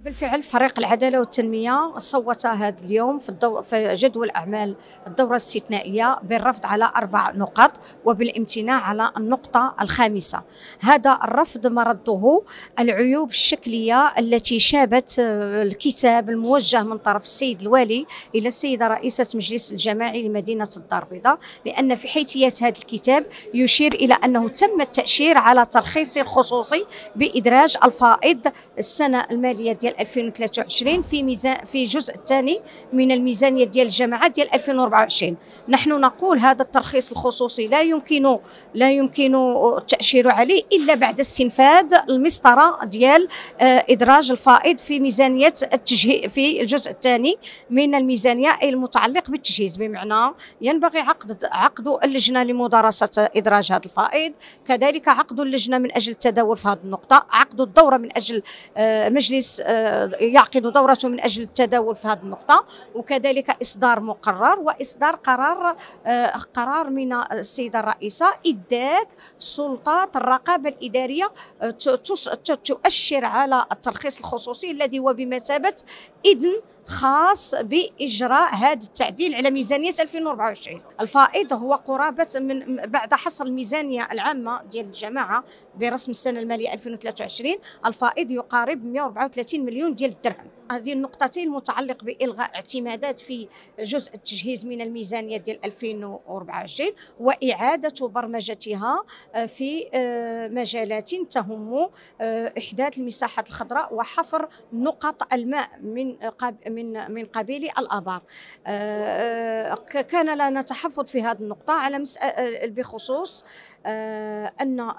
بالفعل فريق العدالة والتنمية صوت هذا اليوم في, الدو... في جدول أعمال الدورة الاستثنائية بالرفض على أربع نقاط وبالامتناع على النقطة الخامسة هذا الرفض مرده العيوب الشكلية التي شابت آه، الكتاب الموجه من طرف السيد الوالي إلى السيدة رئيسة مجلس الجماعي لمدينة الدار البيضاء لأن في حيثيات هذا الكتاب يشير إلى أنه تم التأشير على ترخيص خصوصي بإدراج الفائض السنة المالية ديال 2023 في ميزان في جزء الثاني من الميزانيه ديال الجامعه ديال 2024 نحن نقول هذا الترخيص الخصوصي لا يمكن لا يمكن التاشير عليه الا بعد استنفاذ المسطره ديال آه، ادراج الفائض في ميزانيه التجهيز في الجزء الثاني من الميزانيه اي المتعلق بالتجهيز بمعنى ينبغي عقد عقد اللجنه لمدارسه ادراج هذا الفائض كذلك عقد اللجنه من اجل التداول في هذه النقطه عقد الدوره من اجل آه، مجلس آه، آه، يعقد دورته من أجل التداول في هذه النقطة وكذلك إصدار مقرر وإصدار قرار آه، قرار من السيدة الرئيسة إداك سلطات الرقابة الإدارية آه، تؤشر على الترخيص الخصوصي الذي هو بمثابة إذن خاص بإجراء هذا التعديل على ميزانية 2024 الفائض هو قرابة من بعد حصر الميزانية العامة ديال الجماعة برسم السنة المالية 2023 الفائض يقارب 134 مليون ديال الدرهم هذه النقطتين متعلق بالغاء اعتمادات في جزء التجهيز من الميزانيه ديال 2024 واعاده برمجتها آه، في آه، مجالات تهم آه، احداث المساحات الخضراء وحفر نقط الماء من من من قبيل الابار كان لنا تحفظ في هذه النقطه على مسألة بخصوص ان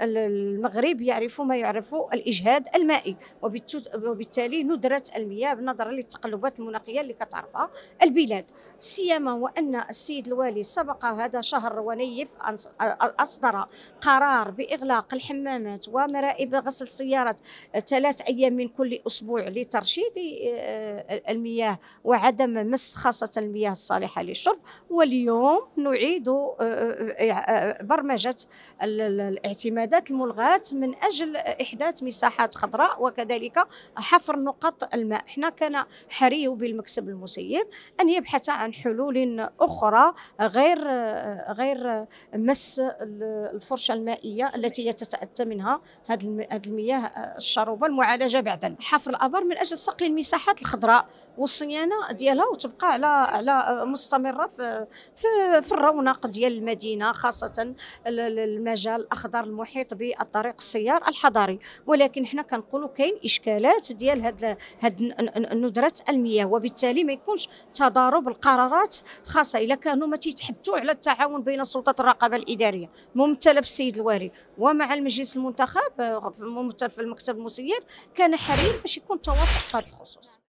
المغرب يعرف ما يعرف الاجهاد المائي وبالتالي ندى قدرات المياه بالنظر للتقلبات المناخيه اللي كتعرفها البلاد سيما وان السيد الوالي سبق هذا شهر ونيف اصدر قرار باغلاق الحمامات ومرائب غسل السيارات ثلاث ايام من كل اسبوع لترشيد آه، المياه وعدم مس خاصه المياه الصالحه للشرب واليوم نعيد آه، آه، برمجه الاعتمادات الملغاه من اجل احداث مساحات خضراء وكذلك حفر نقاط فقط الماء احنا كان حري بالمكتب المسير أن يبحث عن حلول أخرى غير غير مس الفرشة المائية التي يتتأتى منها هذه المياه الشروبة المعالجة بعدا حفر الآبار من أجل سقي المساحات الخضراء والصيانة ديالها وتبقى على على مستمرة في في, في الرونق ديال المدينة خاصة المجال الأخضر المحيط بالطريق السيار الحضاري ولكن حنا كنقولوا كاين إشكالات ديال هذا هاد ندره المياه وبالتالي ما يكونش تضارب القرارات خاصه الا كانوا ما تيتحدثوا على التعاون بين سلطه الرقابه الاداريه ممثله السيد الواري ومع المجلس المنتخب آه، في المكتب المسير كان حريم باش يكون توافق في هذا الخصوص